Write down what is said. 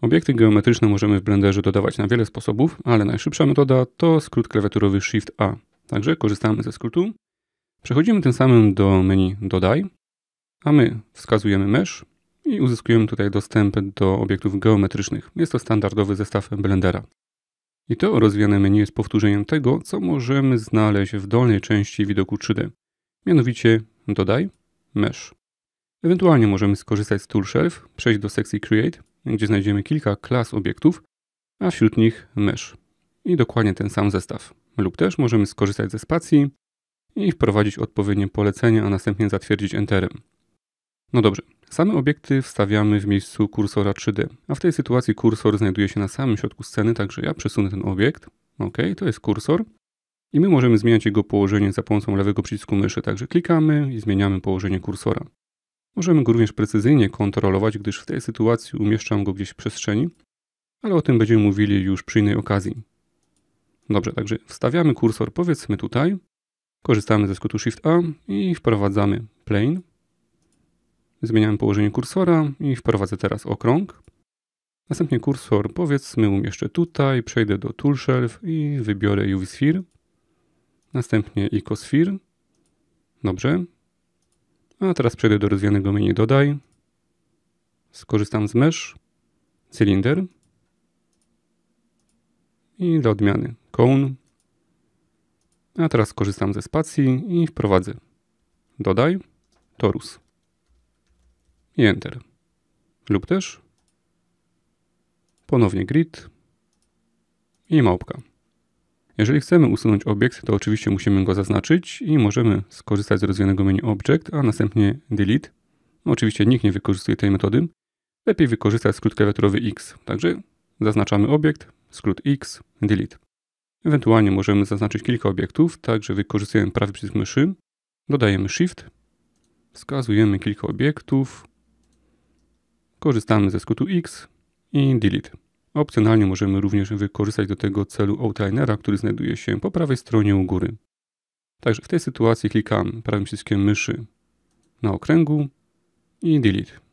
Obiekty geometryczne możemy w Blenderze dodawać na wiele sposobów, ale najszybsza metoda to skrót klawiaturowy Shift A. Także korzystamy ze skrótu. Przechodzimy tym samym do menu Dodaj, a my wskazujemy Mesh i uzyskujemy tutaj dostęp do obiektów geometrycznych. Jest to standardowy zestaw Blendera. I to rozwijane menu jest powtórzeniem tego, co możemy znaleźć w dolnej części widoku 3D. Mianowicie Dodaj, Mesh. Ewentualnie możemy skorzystać z Tool Shelf, przejść do sekcji Create gdzie znajdziemy kilka klas obiektów, a wśród nich mysz. I dokładnie ten sam zestaw. Lub też możemy skorzystać ze spacji i wprowadzić odpowiednie polecenia, a następnie zatwierdzić Enterem. No dobrze, same obiekty wstawiamy w miejscu kursora 3D, a w tej sytuacji kursor znajduje się na samym środku sceny, także ja przesunę ten obiekt. OK, to jest kursor. I my możemy zmieniać jego położenie za pomocą lewego przycisku myszy, także klikamy i zmieniamy położenie kursora. Możemy go również precyzyjnie kontrolować, gdyż w tej sytuacji umieszczam go gdzieś w przestrzeni, ale o tym będziemy mówili już przy innej okazji. Dobrze, także wstawiamy kursor powiedzmy tutaj, korzystamy ze skrótu Shift A i wprowadzamy plane. Zmieniamy położenie kursora i wprowadzę teraz okrąg. Następnie kursor powiedzmy umieszczę tutaj, przejdę do Tool Shelf i wybiorę UV Sphere. Następnie Ecosphere. Dobrze, a teraz przejdę do rozwijanego menu dodaj. Skorzystam z mesh, cylinder i dla odmiany cone. A teraz skorzystam ze spacji i wprowadzę dodaj torus i enter. Lub też ponownie grid i małpka. Jeżeli chcemy usunąć obiekt, to oczywiście musimy go zaznaczyć i możemy skorzystać z rozwijanego menu Object, a następnie Delete. oczywiście nikt nie wykorzystuje tej metody. Lepiej wykorzystać skrót klawiaturowy X, także zaznaczamy obiekt, skrót X, Delete. Ewentualnie możemy zaznaczyć kilka obiektów, także wykorzystujemy prawy przycisk myszy, dodajemy Shift, wskazujemy kilka obiektów, korzystamy ze skrótu X i Delete. Opcjonalnie możemy również wykorzystać do tego celu outlinera, który znajduje się po prawej stronie u góry. Także w tej sytuacji klikam prawym przyciskiem myszy na okręgu i delete.